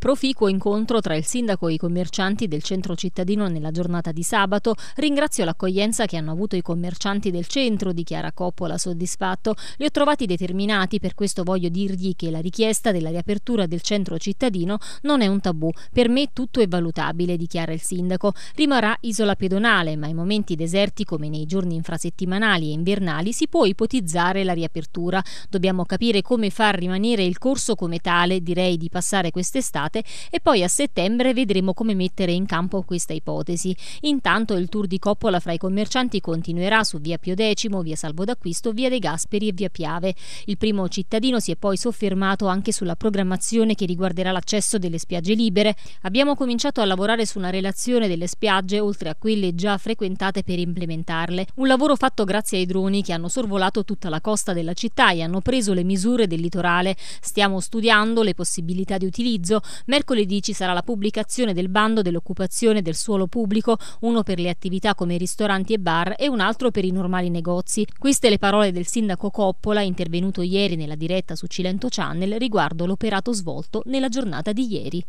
Proficuo incontro tra il sindaco e i commercianti del centro cittadino nella giornata di sabato. Ringrazio l'accoglienza che hanno avuto i commercianti del centro, dichiara Coppola soddisfatto. Li ho trovati determinati, per questo voglio dirgli che la richiesta della riapertura del centro cittadino non è un tabù. Per me tutto è valutabile, dichiara il sindaco. Rimarrà isola pedonale, ma in momenti deserti come nei giorni infrasettimanali e invernali si può ipotizzare la riapertura. Dobbiamo capire come far rimanere il corso come tale, direi di passare quest'estate estate e poi a settembre vedremo come mettere in campo questa ipotesi. Intanto il tour di coppola fra i commercianti continuerà su via Pio X, via Salvo d'Acquisto, via De Gasperi e via Piave. Il primo cittadino si è poi soffermato anche sulla programmazione che riguarderà l'accesso delle spiagge libere. Abbiamo cominciato a lavorare su una relazione delle spiagge oltre a quelle già frequentate per implementarle. Un lavoro fatto grazie ai droni che hanno sorvolato tutta la costa della città e hanno preso le misure del litorale. Stiamo studiando le possibilità di utilizzo, Mercoledì ci sarà la pubblicazione del bando dell'occupazione del suolo pubblico, uno per le attività come ristoranti e bar e un altro per i normali negozi. Queste le parole del sindaco Coppola, intervenuto ieri nella diretta su Cilento Channel, riguardo l'operato svolto nella giornata di ieri.